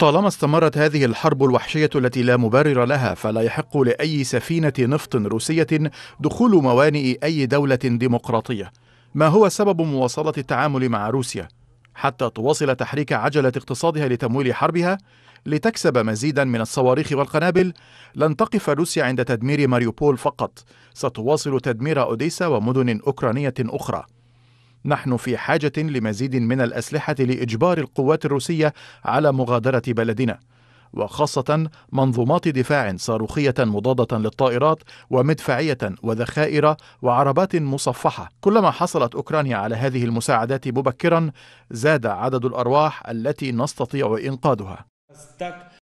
طالما استمرت هذه الحرب الوحشية التي لا مبرر لها فلا يحق لأي سفينة نفط روسية دخول موانئ أي دولة ديمقراطية ما هو سبب مواصلة التعامل مع روسيا حتى تواصل تحريك عجلة اقتصادها لتمويل حربها لتكسب مزيدا من الصواريخ والقنابل لن تقف روسيا عند تدمير ماريوبول فقط ستواصل تدمير أوديسا ومدن أوكرانية أخرى نحن في حاجة لمزيد من الأسلحة لإجبار القوات الروسية على مغادرة بلدنا وخاصة منظومات دفاع صاروخية مضادة للطائرات ومدفعية وذخائر وعربات مصفحة. كلما حصلت أوكرانيا على هذه المساعدات مبكرا زاد عدد الأرواح التي نستطيع إنقاذها.